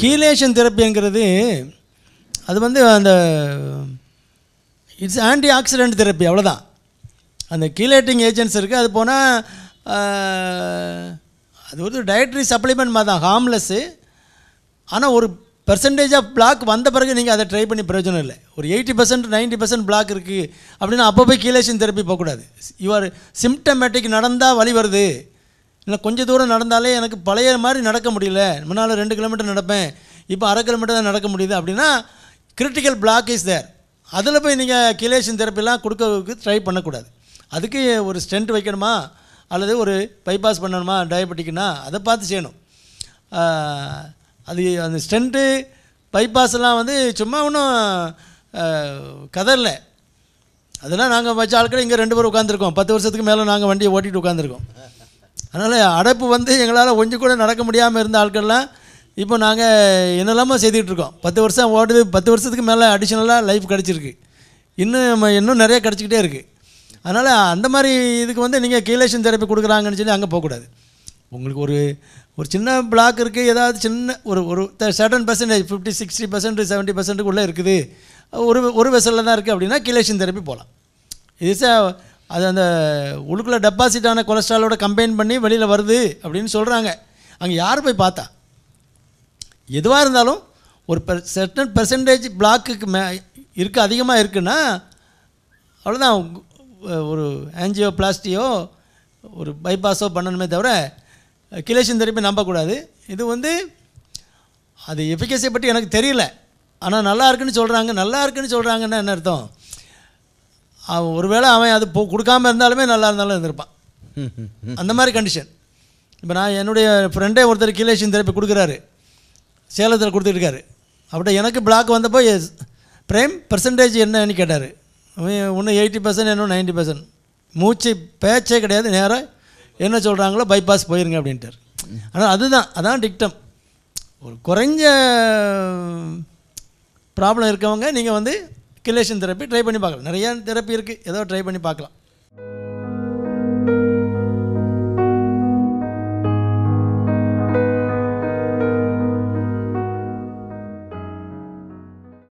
chelation தெரப்பிங்கிறது அது வந்து அந்த இட்ஸ் ஆன்டி ஆக்சிடென்ட் தெரப்பி அவ்வளோதான் அந்த கீலேட்டிங் ஏஜென்ட்ஸ் இருக்குது அது போனால் அது ஒரு டயட்ரி சப்ளிமெண்ட் மாதிரி தான் ஹார்ம்லெஸ்ஸு ஆனால் ஒரு பெர்சன்டேஜ் ஆஃப் பிளாக் வந்த பிறகு நீங்கள் அதை ட்ரை பண்ணி பிரயோஜனம் இல்லை ஒரு eighty percent ninety percent block இருக்குது அப்படின்னா அப்போ போய் கீழேஷன் தெரப்பி போகக்கூடாது யூஆர் சிம்டமேட்டிக் நடந்தால் வழி வருது இல்லை கொஞ்சம் தூரம் நடந்தாலே எனக்கு பழைய மாதிரி நடக்க முடியல முன்னால் ரெண்டு கிலோமீட்டர் நடப்பேன் இப்போ அரை கிலோமீட்டர் தான் நடக்க முடியுது அப்படின்னா கிரிட்டிக்கல் பிளாக் இஸ் தேர் அதில் போய் நீங்கள் கிலேஷன் தெரப்பிலாம் கொடுக்கறதுக்கு ட்ரை பண்ணக்கூடாது அதுக்கு ஒரு ஸ்டென்ட் வைக்கணுமா அல்லது ஒரு பைபாஸ் பண்ணணுமா டயபெட்டிக்னா அதை பார்த்து செய்யணும் அது அந்த ஸ்டென்ட்டு பைபாஸ்லாம் வந்து சும்மா ஒன்றும் கதை இல்லை அதெல்லாம் நாங்கள் வச்ச ஆட்கள் இங்கே ரெண்டு பேர் உட்காந்துருக்கோம் பத்து வருஷத்துக்கு மேலே நாங்கள் வண்டியை ஓட்டிகிட்டு உட்காந்துருக்கோம் அதனால் அடைப்பு வந்து எங்களால் கொஞ்சம் கூட நடக்க முடியாமல் இருந்த ஆட்கள்லாம் இப்போ நாங்கள் என்னெல்லாமோ செய்துக்கிட்டுருக்கோம் பத்து வருஷம் ஓடுது பத்து வருஷத்துக்கு மேலே அடிஷ்னலாக லைஃப் கிடச்சிருக்கு இன்னும் இன்னும் நிறைய கிடச்சிக்கிட்டே இருக்குது அதனால் அந்த மாதிரி இதுக்கு வந்து நீங்கள் கீழேஷன் தெரப்பி கொடுக்குறாங்கன்னு சொல்லி அங்கே போகக்கூடாது உங்களுக்கு ஒரு ஒரு சின்ன பிளாக் இருக்குது ஏதாவது சின்ன ஒரு ஒரு certain percentage fifty sixty percent seventy பர்சன்ட்டுக்குள்ளே இருக்குது ஒரு ஒரு வெசலில் தான் இருக்குது அப்படின்னா கீழேஷன் தெரப்பி போகலாம் இது அது அந்த உழுக்கில் டெபாசிட் ஆன கொலஸ்ட்ராலோட கம்பைன் பண்ணி வெளியில் வருது அப்படின்னு சொல்கிறாங்க அங்கே யார் போய் பார்த்தா எதுவாக இருந்தாலும் ஒரு பெர் செர்டன் பெர்சன்டேஜ் பிளாக்குக்கு மே இருக்குது அதிகமாக இருக்குன்னா அவ்வளோதான் ஒரு ஆன்ஜியோ பிளாஸ்டியோ ஒரு பைபாஸோ பண்ணணுமே தவிர கிலேஷன் தெரப்பி நம்பக்கூடாது இது வந்து அது எஃபிகசியை பற்றி எனக்கு தெரியல ஆனால் நல்லா இருக்குன்னு சொல்கிறாங்க நல்லா இருக்குன்னு சொல்கிறாங்கன்னா என்ன அர்த்தம் அவன் ஒருவேளை அவன் அது போ கொடுக்காமல் இருந்தாலுமே நல்லா இருந்தாலும் இருந்திருப்பான் அந்த மாதிரி கண்டிஷன் இப்போ நான் என்னுடைய ஃப்ரெண்டே ஒருத்தர் கீழேஷன் தெரப்பி கொடுக்குறாரு சேலத்தில் கொடுத்துட்டுருக்காரு இருக்காரு அப்படி எனக்கு பிளாக் வந்தப்போ ப்ரைம் பர்சன்டேஜ் என்னன்னு கேட்டார் ஒன்று எயிட்டி பர்சன்ட் இன்னும் நைன்ட்டி பர்சன்ட் மூச்சு பேச்சே கிடையாது நேராக என்ன சொல்கிறாங்களோ பைபாஸ் போயிருங்க அப்படின்ட்டு ஆனால் அதுதான் அதான் டிக்டம் ஒரு குறைஞ்ச ப்ராப்ளம் இருக்கவங்க நீங்கள் வந்து கிலேஷன் தெரப்பி ட்ரை பண்ணி பார்க்கலாம் நிறையா தெரப்பி இருக்குது ஏதோ ட்ரை பண்ணி பார்க்கலாம்